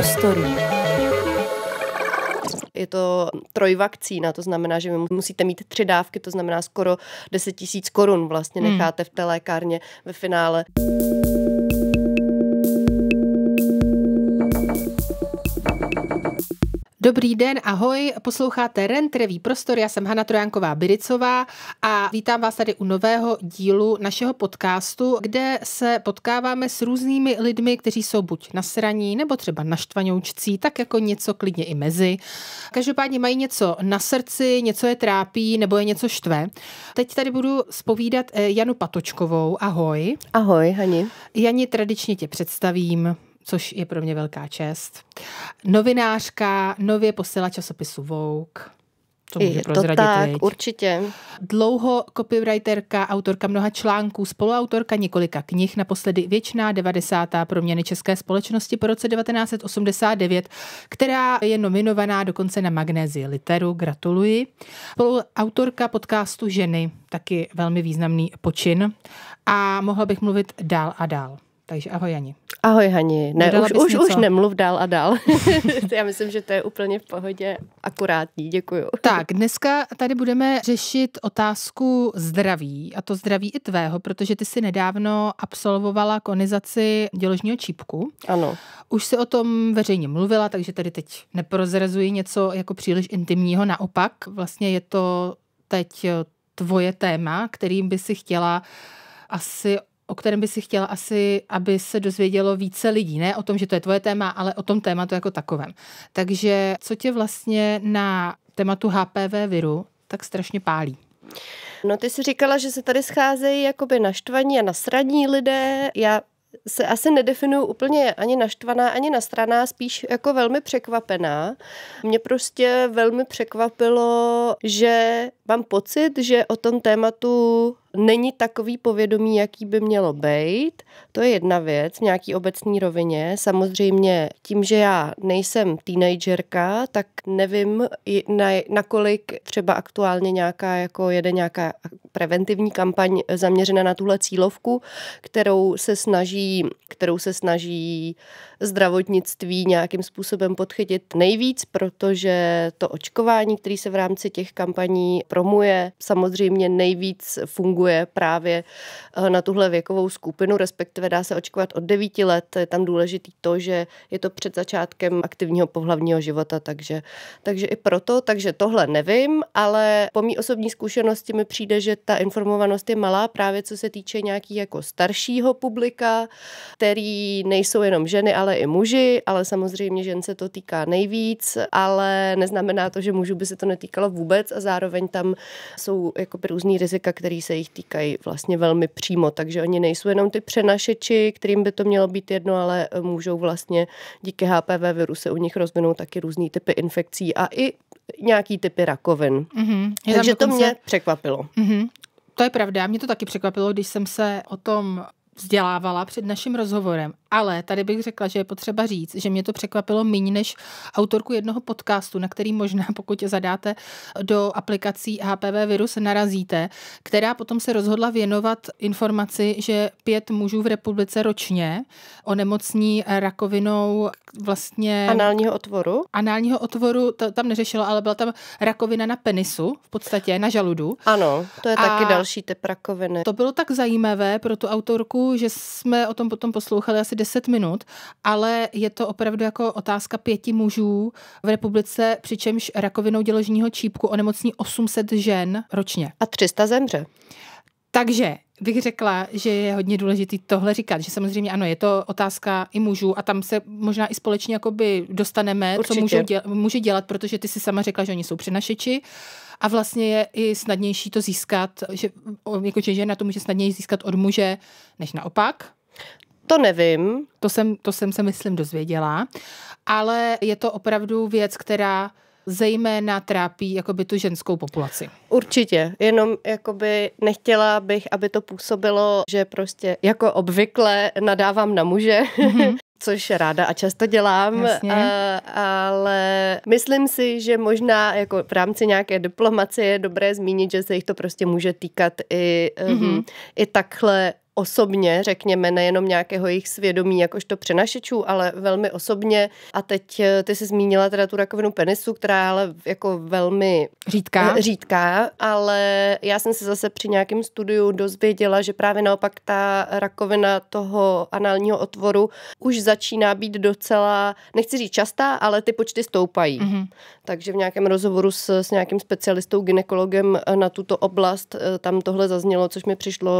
prostorů. Je to trojvakcína, to znamená, že vy musíte mít tři dávky, to znamená skoro 10 tisíc korun vlastně hmm. necháte v té lékárně ve finále. Dobrý den, ahoj, posloucháte Rentrevý prostor, já jsem Hanna Trojanková Biricová a vítám vás tady u nového dílu našeho podcastu, kde se potkáváme s různými lidmi, kteří jsou buď nasraní nebo třeba naštvaňoučcí, tak jako něco klidně i mezi. Každopádně mají něco na srdci, něco je trápí nebo je něco štve. Teď tady budu spovídat eh, Janu Patočkovou, ahoj. Ahoj, Hani. Jani, tradičně tě představím což je pro mě velká čest. Novinářka, nově posila časopisu Vogue. To může je to tak, teď. určitě. Dlouho copywriterka, autorka mnoha článků, spoluautorka několika knih, naposledy věčná 90. proměny české společnosti po roce 1989, která je nominovaná dokonce na Magnézii Literu. Gratuluji. Spoluautorka podcastu Ženy, taky velmi významný počin. A mohla bych mluvit dál a dál. Takže ahoj Ani. Ahoj Hani. Ne, už, už, už nemluv dál a dál. Já myslím, že to je úplně v pohodě akurátní. Děkuju. Tak, dneska tady budeme řešit otázku zdraví, a to zdraví i tvého, protože ty si nedávno absolvovala konizaci děložního čípku. Ano. Už se o tom veřejně mluvila, takže tady teď neprozrazuji něco jako příliš intimního. Naopak, vlastně je to teď tvoje téma, kterým by si chtěla asi o kterém by si chtěla asi, aby se dozvědělo více lidí. Ne o tom, že to je tvoje téma, ale o tom tématu jako takovém. Takže co tě vlastně na tématu HPV viru tak strašně pálí? No ty jsi říkala, že se tady scházejí jakoby naštvaní a nasradní lidé. Já se asi nedefinuju úplně ani naštvaná, ani nastraná, spíš jako velmi překvapená. Mě prostě velmi překvapilo, že mám pocit, že o tom tématu není takový povědomí, jaký by mělo být. To je jedna věc, v nějaký obecní rovině. Samozřejmě tím, že já nejsem teenagerka, tak nevím, na, nakolik třeba aktuálně nějaká, jako jede nějaká preventivní kampaň zaměřena na tuhle cílovku, kterou se snaží, kterou se snaží zdravotnictví nějakým způsobem podchytit nejvíc, protože to očkování, který se v rámci těch kampaní promuje, samozřejmě nejvíc funguje funguje právě eh, na tuhle věkovou skupinu, respektive dá se očkovat od 9 let. Je tam důležitý to, že je to před začátkem aktivního pohlavního života, takže, takže i proto, takže tohle nevím, ale po mý osobní zkušenosti mi přijde, že ta informovanost je malá právě co se týče nějaký jako staršího publika, který nejsou jenom ženy, ale i muži, ale samozřejmě žen se to týká nejvíc, ale neznamená to, že mužů by se to netýkalo vůbec a zároveň tam jsou jako různý rizika, které se jich týkají vlastně velmi přímo, takže oni nejsou jenom ty přenašeči, kterým by to mělo být jedno, ale eh, můžou vlastně díky HPV viru se u nich rozvinou taky různý typy infekcí a i nějaký typy rakovin. Mm-hmm. takže dokonce... to mě překvapilo. Mm-hmm. To je pravda, mě to taky překvapilo, když jsem se o tom vzdělávala před naším rozhovorem ale tady bych řekla, že je potřeba říct, že mě to překvapilo méně než autorku jednoho podcastu, na který možná, pokud zadáte do aplikací HPV virus, narazíte, která potom se rozhodla věnovat informaci, že pět mužů v republice ročně onemocní rakovinou vlastně... Análního otvoru? Análního otvoru, to, tam neřešila, ale byla tam rakovina na penisu v podstatě, na žaludu. Ano, to je A taky další typ rakoviny. To bylo tak zajímavé pro tu autorku, že jsme o tom potom poslouchali asi 10 minut, ale je to opravdu jako otázka pěti mužů v republice, přičemž rakovinou děložního čípku onemocní 800 žen ročně. A 300 zemře. Takže bych řekla, že je hodně důležitý tohle říkat, že samozřejmě ano, je to otázka i mužů a tam se možná i společně jakoby dostaneme, Určitě. co můžou dělat, může dělat, protože ty si sama řekla, že oni jsou přenašeči a vlastně je i snadnější to získat, že, jako že žena to může snadněji získat od muže, než naopak. To nevím. To jsem, to jsem se, myslím, dozvěděla. Ale je to opravdu věc, která zejména trápí jakoby tu ženskou populaci. Určitě, jenom jakoby nechtěla bych, aby to působilo, že prostě jako obvykle nadávám na muže, mm-hmm. což ráda a často dělám, a, ale myslím si, že možná jako v rámci nějaké diplomacie je dobré zmínit, že se jich to prostě může týkat i, mm-hmm. um, i takhle osobně, řekněme, nejenom nějakého jejich svědomí jakožto přenašečů, ale velmi osobně. A teď eh, ty jsi zmínila teda tu rakovinu penisu, která je ale jako velmi eh, řídká. řídká, ale já jsem se zase při nějakém studiu dozvěděla, že právě naopak ta rakovina toho análního otvoru už začíná být docela, nechci říct častá, ale ty počty stoupají. Mm-hmm. Takže v nějakém rozhovoru s, s nějakým specialistou, ginekologem eh, na tuto oblast tam tohle zaznělo, což mi přišlo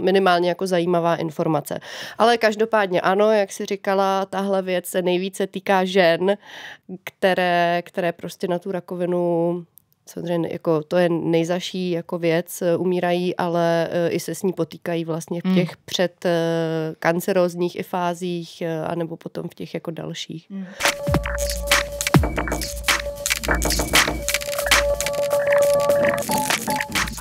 minimálně jako zajímavá informace. Ale každopádně ano, jak si říkala, tahle věc se nejvíce týká žen, které, které prostě na tu rakovinu samozřejmě jako to je nejzaší jako věc, umírají, ale eh, i se s ní potýkají vlastně v hmm. těch mm. před eh, kancerózních i fázích, eh, anebo potom v těch jako dalších. Mm.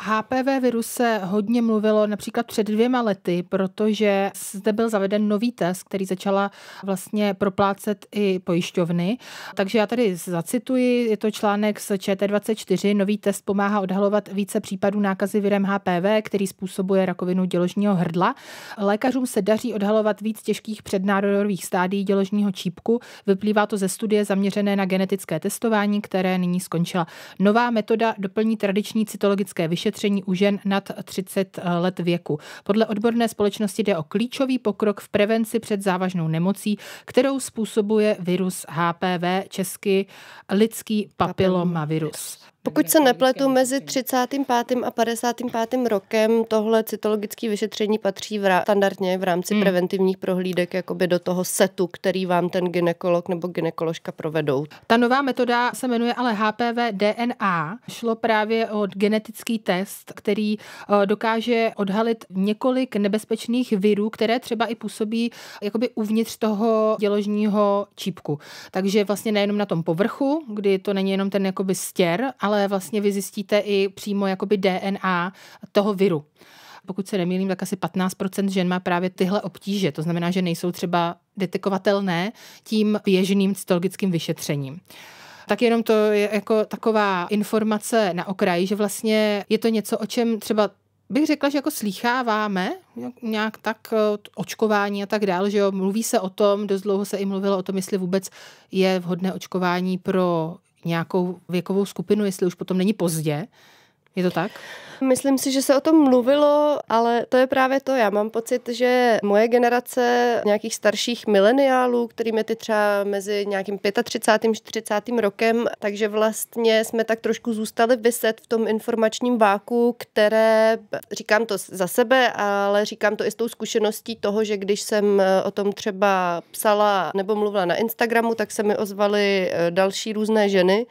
HPV viru se hodně mluvilo například před dvěma lety, protože zde byl zaveden nový test, který začala vlastně proplácet i pojišťovny. Takže já tady zacituji, je to článek z ČT24, nový test pomáhá odhalovat více případů nákazy virem HPV, který způsobuje rakovinu děložního hrdla. Lékařům se daří odhalovat víc těžkých přednádorových stádií děložního čípku. Vyplývá to ze studie zaměřené na genetické testování, které nyní skončila. Nová metoda doplní tradiční cytologické vyšetření ošetření u žen nad 30 eh, let věku. Podle odborné společnosti jde o klíčový pokrok v prevenci před závažnou nemocí, kterou způsobuje virus HPV, česky lidský papilomavirus. Pokud se nepletu, mezi 35. a 55. rokem tohle cytologické vyšetření patří v rá- standardně v rámci hmm. preventivních prohlídek jakoby do toho setu, který vám ten ginekolog nebo ginekoložka provedou. Ta nová metoda se jmenuje ale HPV DNA. Šlo právě o genetický test, který eh, dokáže odhalit několik nebezpečných virů, které třeba i působí jakoby uvnitř toho děložního čípku. Takže vlastně nejenom na tom povrchu, kdy to není jenom ten jakoby stěr, ale ale vlastně vy zjistíte i přímo jakoby DNA toho viru. Pokud se nemýlím, tak asi 15% žen má právě tyhle obtíže. To znamená, že nejsou třeba detekovatelné tím běžným cytologickým vyšetřením. Tak jenom to je jako taková informace na okraji, že vlastně je to něco, o čem třeba bych řekla, že jako slýcháváme nějak tak eh, očkování a tak dále, že jo, mluví se o tom, dost dlouho se i mluvilo o tom, jestli vůbec je vhodné očkování pro nějakou věkovou skupinu, jestli už potom není pozdě, je to tak? Myslím si, že se o tom mluvilo, ale to je právě to. Já mám pocit, že moje generace nějakých starších mileniálů, kterým je ty třeba mezi nějakým 35. 40. rokem, takže vlastně jsme tak trošku zůstali vyset v tom informačním váku, které, říkám to za sebe, ale říkám to i s tou zkušeností toho, že když jsem eh, o tom třeba psala nebo mluvila na Instagramu, tak se mi ozvaly eh, další různé ženy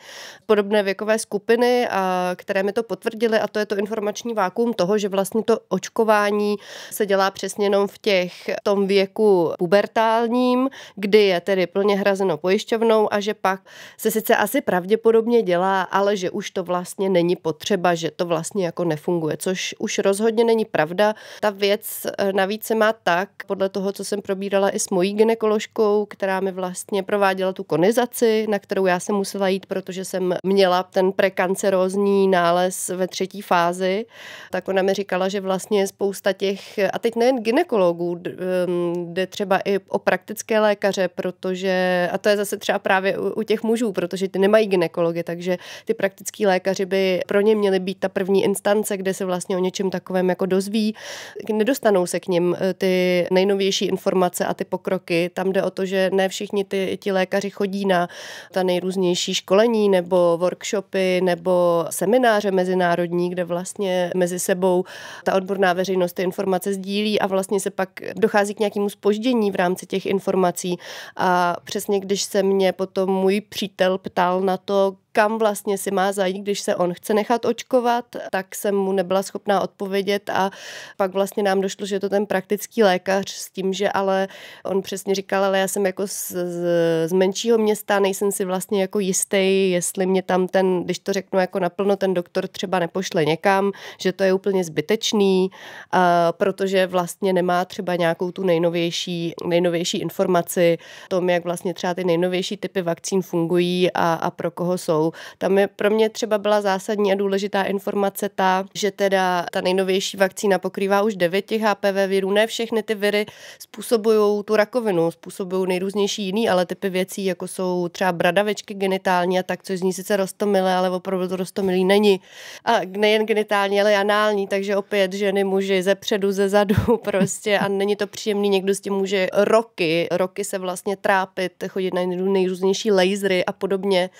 podobné věkové skupiny, a které mi to potvrdily potvrdili a to je to informační vákuum toho, že vlastně to očkování se dělá přesně jenom v těch tom věku pubertálním, kdy je tedy plně hrazeno pojišťovnou a že pak se sice asi pravděpodobně dělá, ale že už to vlastně není potřeba, že to vlastně jako nefunguje, což už rozhodně není pravda. Ta věc eh, navíc se má tak, podle toho, co jsem probírala i s mojí ginekoložkou, která mi vlastně prováděla tu konizaci, na kterou já jsem musela jít, protože jsem měla ten prekancerózní nález ve ve třetí fázi, tak ona mi říkala, že vlastně spousta těch, a teď nejen ginekologů, jde třeba i o praktické lékaře, protože, a to je zase třeba právě u, u těch mužů, protože ty nemají ginekology, takže ty praktický lékaři by pro ně měli být ta první instance, kde se vlastně o něčem takovém jako dozví. Nedostanou se k ním eh, ty nejnovější informace a ty pokroky. Tam jde o to, že ne všichni ty, ti lékaři chodí na ta nejrůznější školení nebo workshopy nebo semináře mezinárodní mezinárodní, kde vlastně mezi sebou ta odborná veřejnost ty informace sdílí a vlastně se pak dochází k nějakému spoždění v rámci těch informací. A přesně když se mě potom můj přítel ptal na to, kam vlastně si má zajít, když se on chce nechat očkovat, tak jsem mu nebyla schopná odpovědět a pak vlastně nám došlo, že je to ten praktický lékař s tím, že ale on přesně říkal, ale já jsem jako z, z, z menšího města, nejsem si vlastně jako jistý, jestli mě tam ten, když to řeknu jako naplno, ten doktor třeba nepošle někam, že to je úplně zbytečný, a, protože vlastně nemá třeba nějakou tu nejnovější, nejnovější informaci o tom, jak vlastně třeba ty nejnovější typy vakcín fungují a, a pro koho jsou jsou. Tam je pro mě třeba byla zásadní a důležitá informace ta, že teda ta nejnovější vakcína pokrývá už 9 těch HPV virů. Ne všechny ty viry způsobují tu rakovinu, způsobují nejrůznější jiný, ale typy věcí, jako jsou třeba bradavečky genitální a tak, což zní sice rostomilé, ale opravdu to rostomilý není. A nejen genitální, ale anální, takže opět ženy, muži ze předu, ze zadu prostě a není to příjemný, někdo s tím může roky, roky se vlastně trápit, chodit na nejrůznější lasery a podobně.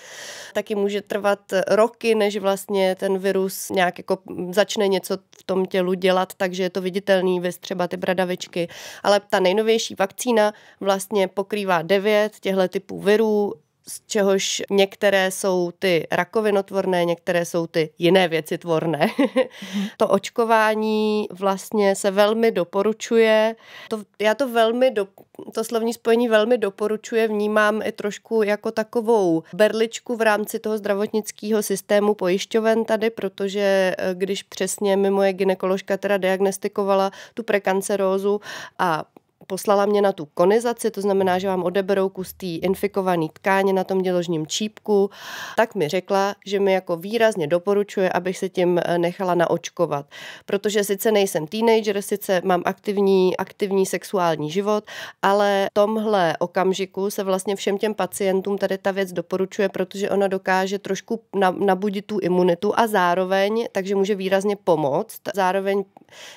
Taky taky může trvat eh, roky, než vlastně ten virus nějak jako mm, začne něco v tom tělu dělat, takže je to viditelný, vy třeba ty bradavičky. Ale ta nejnovější vakcína vlastně pokrývá devět těchto typů virů, z čehož některé jsou ty rakovinotvorné, některé jsou ty jiné věci tvorné. Mhm. to očkování vlastně se velmi doporučuje. To, já to velmi, do, to slovní spojení velmi doporučuje, vnímám i trošku jako takovou berličku v rámci toho zdravotnického systému pojišťoven tady, protože eh, když přesně mi moje ginekoložka teda diagnostikovala tu prekancerózu a poslala mě na tu konizaci, to znamená, že vám odeberou kus té infikované tkáně na tom děložním čípku, tak mi řekla, že mi jako výrazně doporučuje, abych se tím eh, nechala naočkovat. Protože sice nejsem teenager, sice mám aktivní, aktivní sexuální život, ale v tomhle okamžiku se vlastně všem těm pacientům tady ta věc doporučuje, protože ona dokáže trošku nabudit tu imunitu a zároveň, takže může výrazně pomoct, zároveň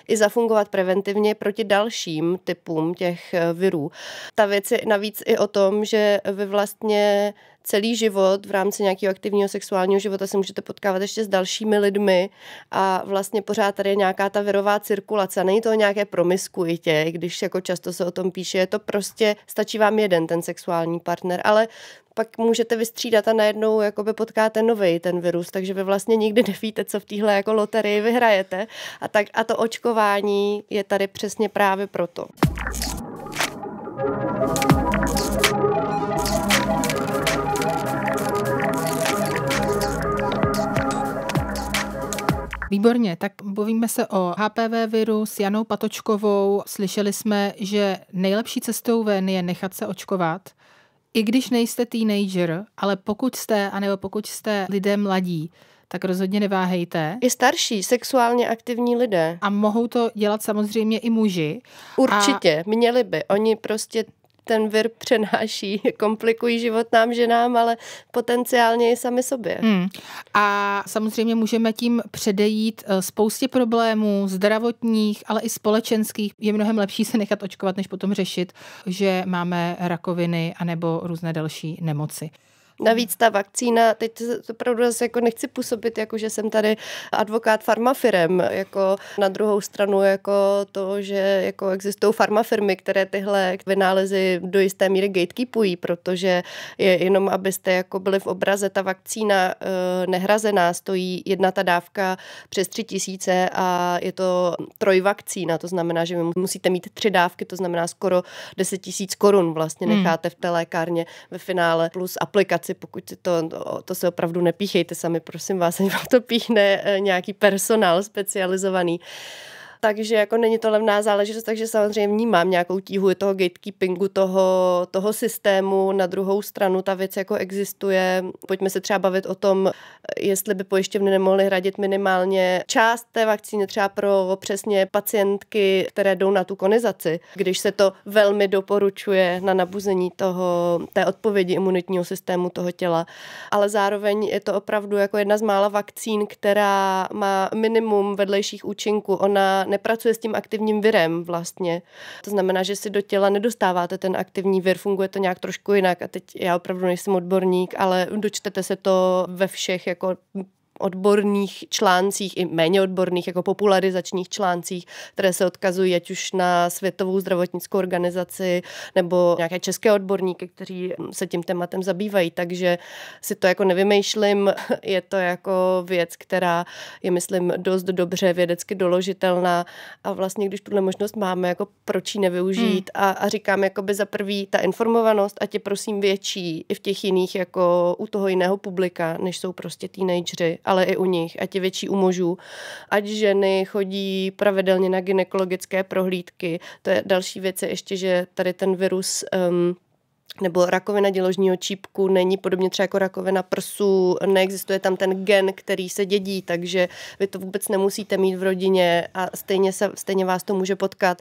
i zafungovat preventivně proti dalším typům těch eh, virů. Ta věc je navíc i o tom, že vy vlastně celý život v rámci nějakého aktivního sexuálního života se můžete potkávat ještě s dalšími lidmi a vlastně pořád tady je nějaká ta virová cirkulace. Není to nějaké promiskuitě, když jako často se o tom píše, je to prostě, stačí vám jeden ten sexuální partner, ale pak můžete vystřídat a najednou jakoby potkáte nový ten virus, takže vy vlastně nikdy nevíte, co v téhle jako loterii vyhrajete. A, tak, a to očkování je tady přesně právě proto. thank you Výborně, tak bovíme se o HPV viru s Janou Patočkovou. Slyšeli jsme, že nejlepší cestou ven je nechat se očkovat. I když nejste teenager, ale pokud jste, anebo pokud jste lidé mladí, tak rozhodně neváhejte. I starší, sexuálně aktivní lidé. A mohou to dělat samozřejmě i muži. Určitě, a... měli by. Oni prostě ten vir přenáší, komplikují život nám ženám, ale potenciálně i sami sobě. Hmm. A samozřejmě můžeme tím předejít eh, spoustě problémů zdravotních, ale i společenských. Je mnohem lepší se nechat očkovat, než potom řešit, že máme rakoviny anebo různé další nemoci. Navíc ta vakcína, teď opravdu zase jako nechci působit, jako že jsem tady advokát farmafirem, jako na druhou stranu jako to, že jako existují farmafirmy, které tyhle vynálezy do jisté míry gatekeepují, protože je jenom, abyste jako byli v obraze, ta vakcína eh, nehrazená stojí jedna ta dávka přes tři tisíce a je to vakcína to znamená, že vy musíte mít tři dávky, to znamená skoro 10 tisíc korun vlastně hmm. necháte v té lékárně ve finále plus aplikace práci, pokud to, to se opravdu nepíchejte sami, prosím vás, ani vám to píchne eh, nějaký personál specializovaný takže jako není to levná záležitost, takže samozřejmě vnímám nějakou tíhu toho gatekeepingu, toho, toho systému. Na druhou stranu ta věc jako existuje. Pojďme se třeba bavit o tom, jestli by pojišťovny nemohly hradit minimálně část té vakcíny třeba pro přesně pacientky, které jdou na tu konizaci, když se to velmi doporučuje na nabuzení toho, té odpovědi imunitního systému toho těla. Ale zároveň je to opravdu jako jedna z mála vakcín, která má minimum vedlejších účinků. Ona nepracuje s tím aktivním virem vlastně. To znamená, že si do těla nedostáváte ten aktivní vir, funguje to nějak trošku jinak a teď já opravdu nejsem odborník, ale dočtete se to ve všech jako odborných článcích i méně odborných, jako popularizačních článcích, které se odkazují ať už na Světovou zdravotnickou organizaci nebo nějaké české odborníky, kteří se tím tématem zabývají. Takže si to jako nevymýšlím, je to jako věc, která je, myslím, dost dobře vědecky doložitelná a vlastně, když tuhle možnost máme, jako proč ji nevyužít hmm. a, a říkám, jako by za prvý ta informovanost, ať je prosím větší i v těch jiných, jako u toho jiného publika, než jsou prostě teenagery ale i u nich, ať je větší u mužů. Ať ženy chodí pravidelně na gynekologické prohlídky. To je další věc je ještě, že tady ten virus um, nebo rakovina děložního čípku není podobně třeba jako rakovina prsu, neexistuje tam ten gen, který se dědí, takže vy to vůbec nemusíte mít v rodině a stejně, se, stejně vás to může potkat.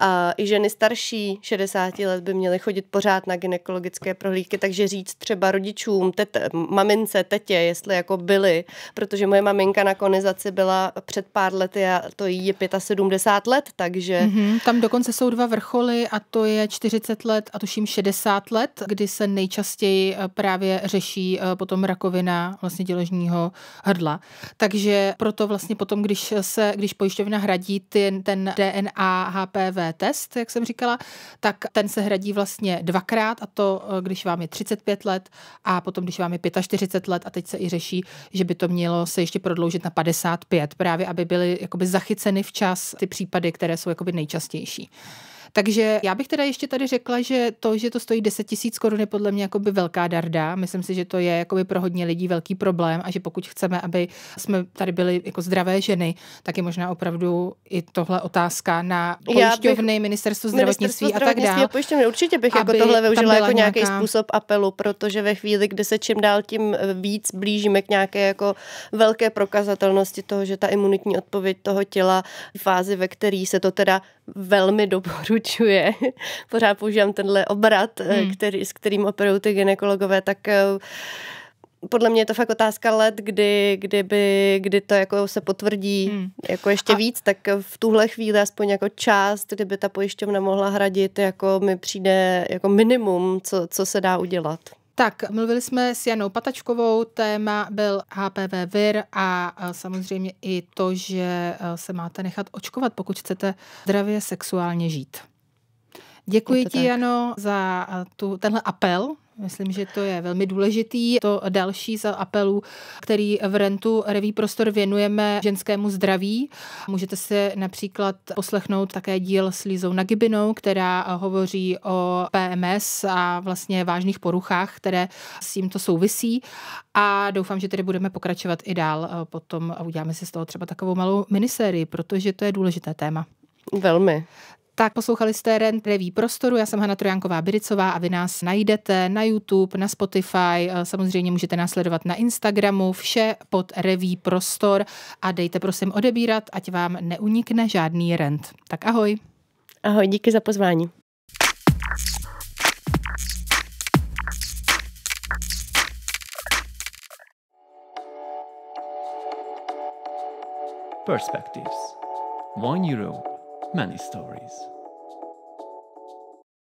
A i ženy starší 60 let by měly chodit pořád na gynekologické prohlídky, takže říct třeba rodičům, tete, mamince, tetě, jestli jako byly, protože moje maminka na konizaci byla před pár lety a to jí je 75 let, takže... Mm-hmm, tam dokonce jsou dva vrcholy a to je 40 let a tuším 60 let let, kdy se nejčastěji eh, právě řeší eh, potom rakovina vlastně děložního hrdla. Takže proto vlastně potom, když se, když pojišťovna hradí ten, ten DNA HPV test, jak jsem říkala, tak ten se hradí vlastně dvakrát a to, eh, když vám je 35 let a potom, když vám je 45 let a teď se i řeší, že by to mělo se ještě prodloužit na 55, právě aby byly jakoby zachyceny včas ty případy, které jsou jakoby nejčastější. Takže já bych teda ještě tady řekla, že to, že to stojí 10 tisíc korun je podle mě jakoby velká darda. Myslím si, že to je jakoby pro hodně lidí velký problém a že pokud chceme, aby jsme tady byli jako zdravé ženy, tak je možná opravdu i tohle otázka na pojišťovny, bych, ministerstvo zdravotnictví, a tak dále. Pojišťovny určitě bych jako tohle využila jako nějaký nějaká... způsob apelu, protože ve chvíli, kdy se čím dál tím víc blížíme k nějaké jako velké prokazatelnosti toho, že ta imunitní odpověď toho těla v fázi, ve které se to teda velmi doporučuje pokračuje. Pořád používám tenhle obrat, eh, hmm. který, s kterým operují ty ginekologové, tak eh, podle mě je to fakt otázka let, kdy, kdyby, kdy to jako se potvrdí hmm. jako ještě a... víc, tak v tuhle chvíli aspoň jako část, kdyby ta pojišťovna mohla hradit, jako mi přijde jako minimum, co, co se dá udělat. Tak, mluvili jsme s Janou Patačkovou, téma byl HPV vir a eh, samozřejmě i to, že se máte nechat očkovat, pokud chcete zdravě sexuálně žít. Děkuji ti, tak. Jano, za tu, tenhle apel. Myslím, že to je velmi důležitý. To další z apelů, který v Rentu Reví Prostor věnujeme ženskému zdraví. Můžete se například poslechnout také díl s Lízou Nagibinou, která hovoří o PMS a vlastně vážných poruchách, které s tímto souvisí. A doufám, že tedy budeme pokračovat i dál potom a uděláme si z toho třeba takovou malou minisérii, protože to je důležité téma. Velmi. Tak poslouchali jste Rent Revý prostoru, já jsem Hana Trojanková-Biricová a vy nás najdete na YouTube, na Spotify, eh, samozřejmě můžete nás sledovat na Instagramu, vše pod Revý prostor a dejte prosím odebírat, ať vám neunikne žádný rent. Tak ahoj. Ahoj, díky za pozvání. Perspectives. one euro many stories.